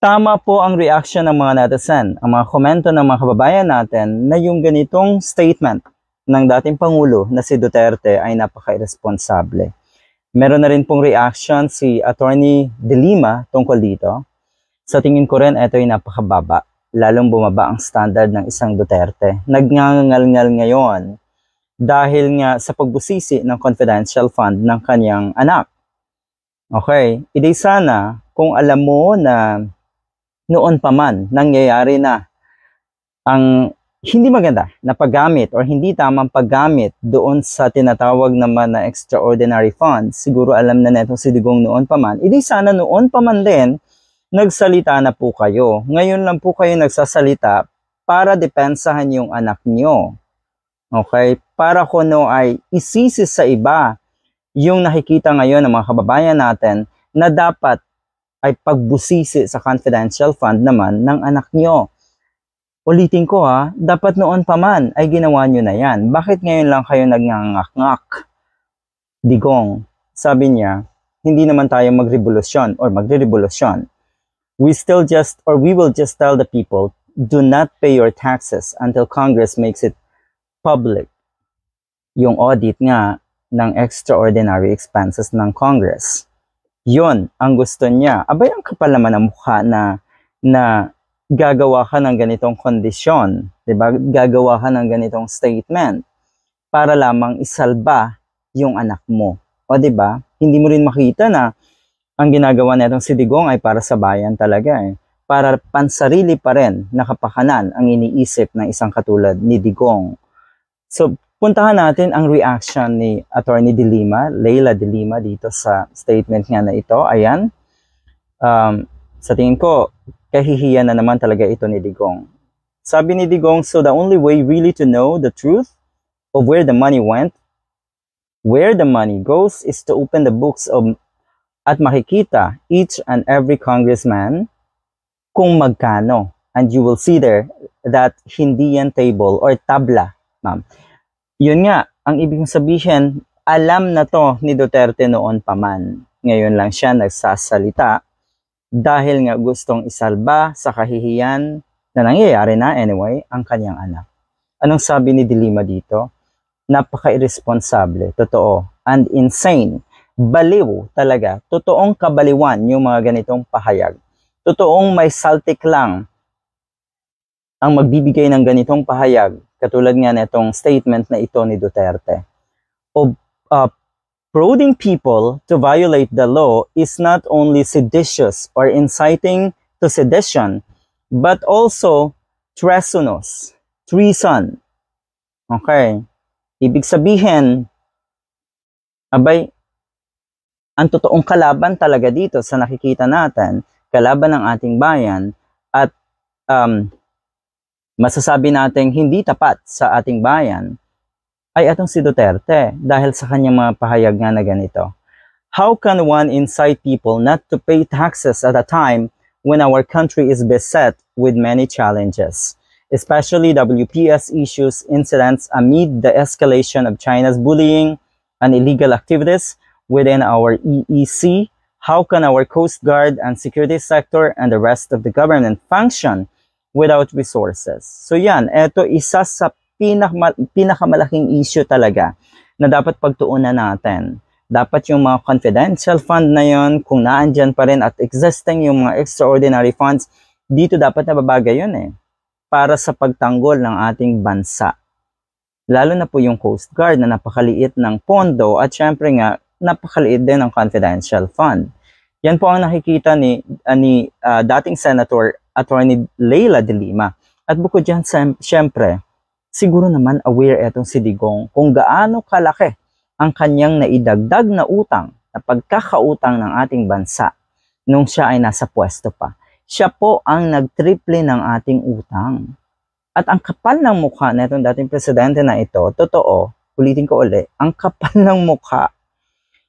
tama po ang reaction ng mga netizen, ang mga komento ng mga kababayan natin na yung ganitong statement ng dating Pangulo na si Duterte ay napaka-irresponsable. Meron na rin pong reaction si Attorney De Lima tungkol dito. Sa tingin ko rin, ito ay napakababa. Lalong bumaba ang standard ng isang Duterte. Nagngangangal ngayon dahil nga sa pagbusisi ng confidential fund ng kanyang anak. Okay, iday sana kung alam mo na noon pa man nangyayari na ang hindi maganda na paggamit or hindi tamang paggamit doon sa tinatawag naman na extraordinary funds, siguro alam na neto si Digong noon pa man, edi sana noon pa man din nagsalita na po kayo. Ngayon lang po kayo nagsasalita para depensahan yung anak nyo. Okay? Para kuno ay isisis sa iba yung nakikita ngayon ng mga kababayan natin na dapat ay pagbusisi sa confidential fund naman ng anak nyo. Ulitin ko ha, dapat noon pa man ay ginawa nyo na yan. Bakit ngayon lang kayo nagnangak-ngak? Digong, sabi niya, hindi naman tayo magrevolusyon or magre-revolusyon. We still just or we will just tell the people, do not pay your taxes until Congress makes it public. Yung audit nga ng extraordinary expenses ng Congress yon ang gusto niya. Abay, ang kapal naman ang mukha na, na gagawa ka ng ganitong kondisyon, di ba? Gagawa ka ng ganitong statement para lamang isalba yung anak mo. O di ba? Hindi mo rin makita na ang ginagawa nitong si Digong ay para sa bayan talaga eh. Para pansarili pa rin nakapakanan ang iniisip ng isang katulad ni Digong. So, puntahan natin ang reaction ni Attorney De Lima, Leila De Lima dito sa statement niya na ito. Ayan. Um, sa tingin ko, kahihiyan na naman talaga ito ni Digong. Sabi ni Digong, so the only way really to know the truth of where the money went, where the money goes is to open the books of at makikita each and every congressman kung magkano. And you will see there that hindi yan table or tabla Ma'am. Yun nga, ang ibig sabihin, alam na to ni Duterte noon pa man. Ngayon lang siya nagsasalita dahil nga gustong isalba sa kahihiyan na nangyayari na anyway ang kanyang anak. Anong sabi ni Dilima dito? Napaka-irresponsable, totoo, and insane. Baliw talaga, totoong kabaliwan yung mga ganitong pahayag. Totoong may saltik lang ang magbibigay ng ganitong pahayag, katulad nga nitong statement na ito ni Duterte. Ob, uh, Prodding people to violate the law is not only seditious or inciting to sedition, but also treasonous, treason. Okay. Ibig sabihin, abay, ang totoong kalaban talaga dito sa nakikita natin, kalaban ng ating bayan, at um, masasabi nating hindi tapat sa ating bayan ay atong si Duterte dahil sa kanyang mga pahayag nga na ganito. How can one incite people not to pay taxes at a time when our country is beset with many challenges, especially WPS issues incidents amid the escalation of China's bullying and illegal activities within our EEC? How can our Coast Guard and security sector and the rest of the government function without resources. So yan, ito isa sa pinakma, pinakamalaking issue talaga na dapat pagtuunan natin. Dapat yung mga confidential fund na yon kung naandyan pa rin at existing yung mga extraordinary funds, dito dapat nababagay yun eh para sa pagtanggol ng ating bansa. Lalo na po yung Coast Guard na napakaliit ng pondo at syempre nga napakaliit din ng confidential fund. Yan po ang nakikita ni, uh, ni uh, dating Senator Attorney Leila De Lima. At bukod dyan, siyempre, siguro naman aware etong si Digong kung gaano kalaki ang kanyang naidagdag na utang na pagkakautang ng ating bansa nung siya ay nasa pwesto pa. Siya po ang nagtriple ng ating utang. At ang kapal ng mukha na itong dating presidente na ito, totoo, ulitin ko ulit, ang kapal ng mukha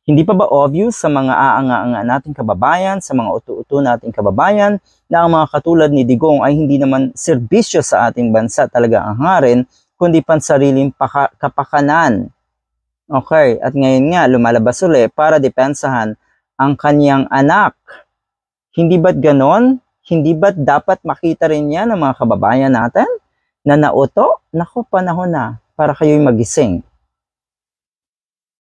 hindi pa ba obvious sa mga aanga-anga nating kababayan, sa mga utu-uto nating kababayan, na ang mga katulad ni Digong ay hindi naman serbisyo sa ating bansa talaga ang hangarin, kundi pansariling kapakanan. Okay, at ngayon nga lumalabas ulit para depensahan ang kaniyang anak. Hindi ba't ganon? Hindi ba't dapat makita rin yan ng mga kababayan natin? Na nauto? Naku, panahon na para kayo'y magising.